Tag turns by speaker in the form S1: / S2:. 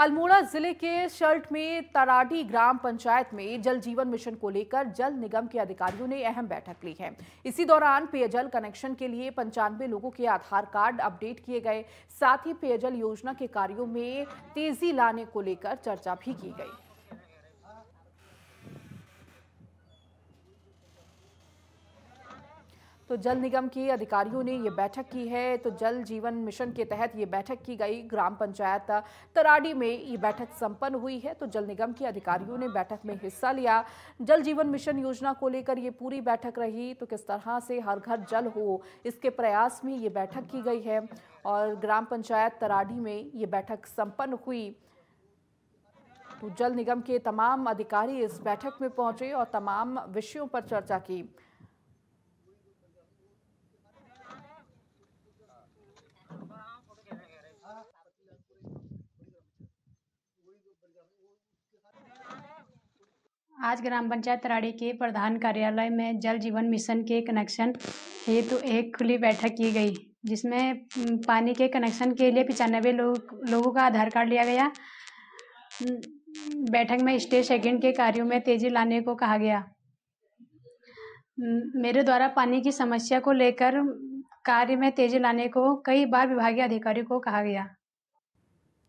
S1: अल्मोड़ा जिले के शर्ट में तराडी ग्राम पंचायत में जल जीवन मिशन को लेकर जल निगम के अधिकारियों ने अहम बैठक ली है इसी दौरान पेयजल कनेक्शन के लिए पंचानवे लोगों के आधार कार्ड अपडेट किए गए साथ ही पेयजल योजना के कार्यों में तेजी लाने को लेकर चर्चा भी की गई तो जल निगम के अधिकारियों ने ये बैठक की है तो जल जीवन मिशन के तहत ये बैठक की गई ग्राम पंचायत तराडी में ये बैठक संपन्न हुई है तो जल निगम के अधिकारियों ने बैठक में हिस्सा लिया जल जीवन मिशन योजना को लेकर ये पूरी बैठक रही तो किस तरह से हर घर जल हो इसके प्रयास में ये बैठक की गई है और ग्राम पंचायत तराडी में ये बैठक संपन्न हुई तो जल निगम के तमाम अधिकारी इस बैठक में पहुंचे और तमाम विषयों पर चर्चा की
S2: आज ग्राम पंचायत राड़ी के प्रधान कार्यालय में जल जीवन मिशन के कनेक्शन हेतु तो एक खुली बैठक की गई जिसमें पानी के कनेक्शन के लिए पचानबे लोग लोगों का आधार कार्ड लिया गया बैठक में स्टेज सेकेंड के कार्यों में तेजी लाने को कहा गया मेरे द्वारा पानी की समस्या को लेकर कार्य में तेजी लाने को कई बार विभागीय अधिकारियों को कहा गया